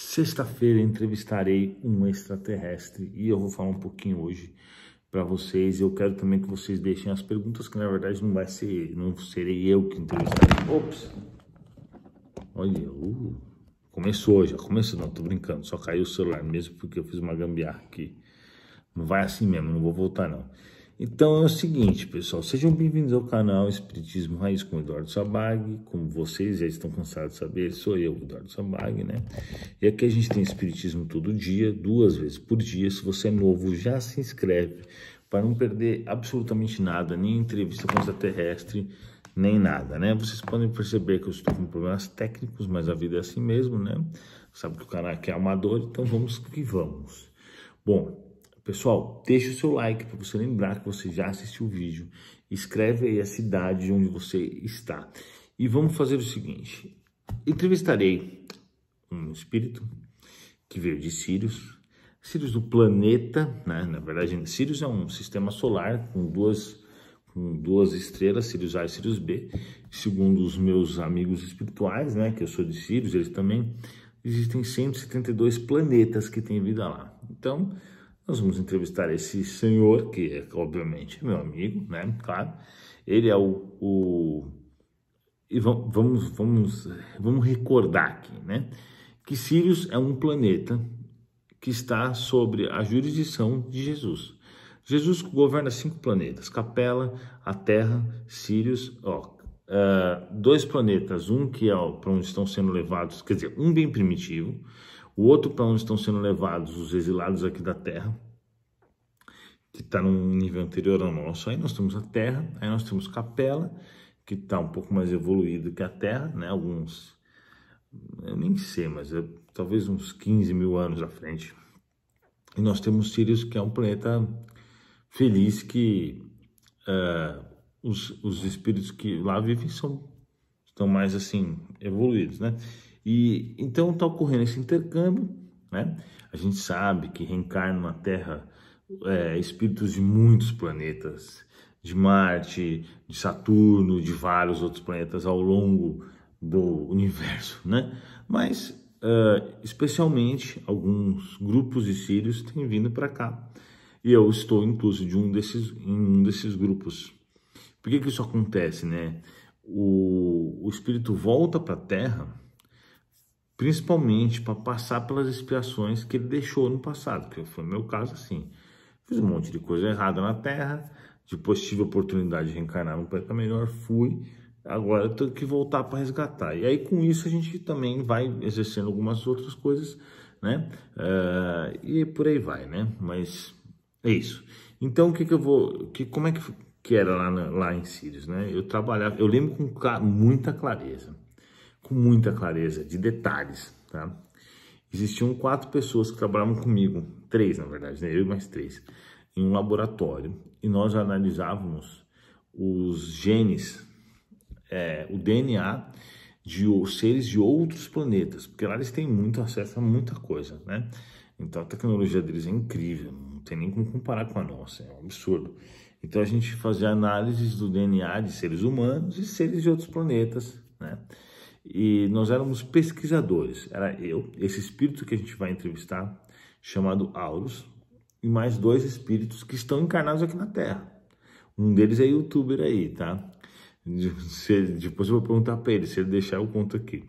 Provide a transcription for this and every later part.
Sexta-feira entrevistarei um extraterrestre e eu vou falar um pouquinho hoje para vocês. Eu quero também que vocês deixem as perguntas, que na verdade não vai ser, não serei eu que entrevistarei. Ops! Olha, uh, começou já, começou, não, tô brincando, só caiu o celular mesmo porque eu fiz uma gambiarra aqui. Não vai assim mesmo, não vou voltar não. Então é o seguinte, pessoal, sejam bem-vindos ao canal Espiritismo Raiz com Eduardo Sabag. Como vocês já estão cansados de saber, sou eu, Eduardo Sabag, né? E aqui a gente tem Espiritismo todo dia, duas vezes por dia. Se você é novo, já se inscreve para não perder absolutamente nada, nem entrevista com extraterrestre, nem nada, né? Vocês podem perceber que eu estou com problemas técnicos, mas a vida é assim mesmo, né? Sabe que o canal aqui é amador, então vamos que vamos. Bom, Pessoal, deixe o seu like para você lembrar que você já assistiu o vídeo. Escreve aí a cidade onde você está. E vamos fazer o seguinte. Entrevistarei um espírito que veio de Sirius. Sirius do planeta, né? na verdade, Sirius é um sistema solar com duas, com duas estrelas, Sirius A e Sirius B. Segundo os meus amigos espirituais, né? que eu sou de Sirius, eles também, existem 172 planetas que têm vida lá. Então, nós vamos entrevistar esse senhor, que é, obviamente, meu amigo, né? Claro. Ele é o. o... E vamos, vamos, vamos recordar aqui, né? Que Sirius é um planeta que está sobre a jurisdição de Jesus. Jesus governa cinco planetas: Capela, a Terra, Sirius, ó, uh, dois planetas, um que é para onde estão sendo levados, quer dizer, um bem primitivo, o outro para onde estão sendo levados os exilados aqui da Terra, que está num nível anterior ao nosso. Aí nós temos a Terra, aí nós temos Capela, que está um pouco mais evoluído que a Terra, né? Alguns, eu nem sei, mas é, talvez uns 15 mil anos à frente. E nós temos Sirius, que é um planeta feliz que uh, os, os espíritos que lá vivem são estão mais assim evoluídos, né? E então está ocorrendo esse intercâmbio, né? A gente sabe que reencarnam na Terra é, espíritos de muitos planetas, de Marte, de Saturno, de vários outros planetas ao longo do universo, né? Mas uh, especialmente alguns grupos de sírios têm vindo para cá e eu estou incluso de um desses em um desses grupos por que, que isso acontece, né? O, o espírito volta para a Terra principalmente para passar pelas expiações que ele deixou no passado, que foi o meu caso assim. Fiz um monte de coisa errada na Terra, depois tive a oportunidade de reencarnar num planeta melhor, fui, agora eu tenho que voltar para resgatar. E aí com isso a gente também vai exercendo algumas outras coisas, né? Uh, e por aí vai, né? Mas é isso. Então o que que eu vou, que como é que que era lá, na, lá em Sirius, né? Eu trabalhava, eu lembro com muita clareza, com muita clareza de detalhes, tá? Existiam quatro pessoas que trabalhavam comigo, três na verdade, né? eu e mais três, em um laboratório e nós analisávamos os genes, é, o DNA de seres de outros planetas, porque lá eles têm muito acesso a muita coisa, né? Então a tecnologia deles é incrível, tem nem como comparar com a nossa, é um absurdo. Então a gente fazia análises do DNA de seres humanos e seres de outros planetas, né? E nós éramos pesquisadores, era eu, esse espírito que a gente vai entrevistar, chamado Aurus, e mais dois espíritos que estão encarnados aqui na Terra. Um deles é youtuber aí, tá? depois eu vou perguntar para ele, se ele deixar eu conto aqui.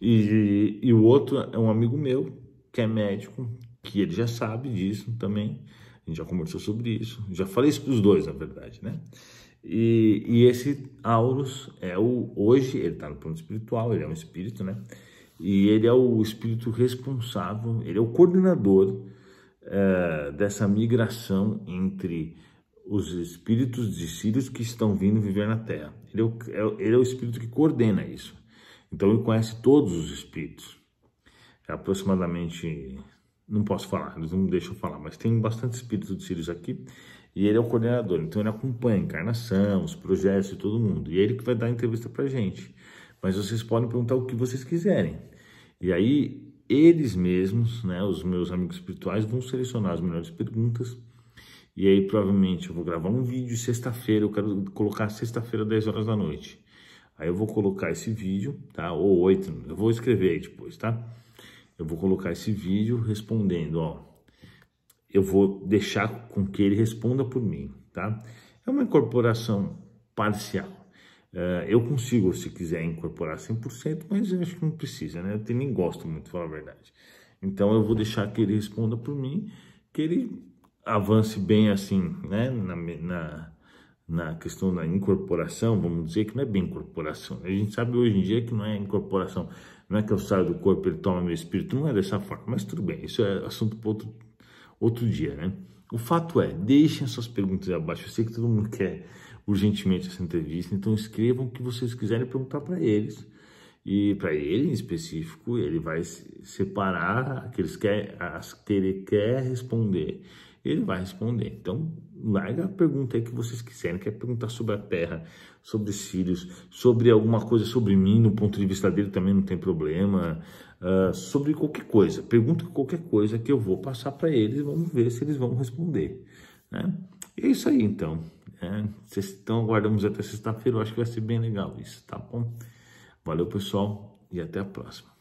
e, e o outro é um amigo meu, que é médico, que ele já sabe disso também, a gente já conversou sobre isso, já falei isso para os dois, na verdade, né? E, e, esse Aurus é o hoje ele está no plano espiritual, ele é um espírito, né? E ele é o espírito responsável, ele é o coordenador é, dessa migração entre os espíritos de Sirius que estão vindo viver na Terra. Ele é, o, é, ele é o espírito que coordena isso. Então ele conhece todos os espíritos. É aproximadamente não posso falar, eles não me deixam falar, mas tem bastante espírito de Sirius aqui e ele é o coordenador, então ele acompanha a encarnação, os projetos de todo mundo, e é ele que vai dar a entrevista para gente. Mas vocês podem perguntar o que vocês quiserem. E aí eles mesmos, né, os meus amigos espirituais vão selecionar as melhores perguntas. E aí provavelmente eu vou gravar um vídeo sexta-feira, eu quero colocar sexta-feira 10 horas da noite. Aí eu vou colocar esse vídeo, tá? Ou 8, eu vou escrever aí depois, tá? eu vou colocar esse vídeo respondendo, ó. Eu vou deixar com que ele responda por mim, tá? É uma incorporação parcial. Uh, eu consigo, se quiser, incorporar 100%, mas eu acho que não precisa, né? Eu nem gosto muito, falar a verdade. Então, eu vou deixar que ele responda por mim, que ele avance bem assim, né? Na, na, na questão da incorporação, vamos dizer que não é bem incorporação. A gente sabe hoje em dia que não é incorporação, não é que eu saio do corpo ele toma meu espírito, não é dessa forma, mas tudo bem, isso é assunto para outro, outro dia, né? O fato é, deixem suas perguntas aí abaixo. Eu sei que todo mundo quer urgentemente essa entrevista, então escrevam o que vocês quiserem perguntar para eles. E para ele em específico, ele vai separar aqueles que, as que ele quer responder ele vai responder. Então, larga a pergunta aí que vocês quiserem. Quer perguntar sobre a Terra, sobre Sirius, sobre alguma coisa sobre mim, no ponto de vista dele também não tem problema. Uh, sobre qualquer coisa. Pergunta qualquer coisa que eu vou passar para eles e vamos ver se eles vão responder. Né? E é isso aí, então. É, vocês estão aguardando até sexta-feira. Eu acho que vai ser bem legal isso, tá bom? Valeu, pessoal, e até a próxima.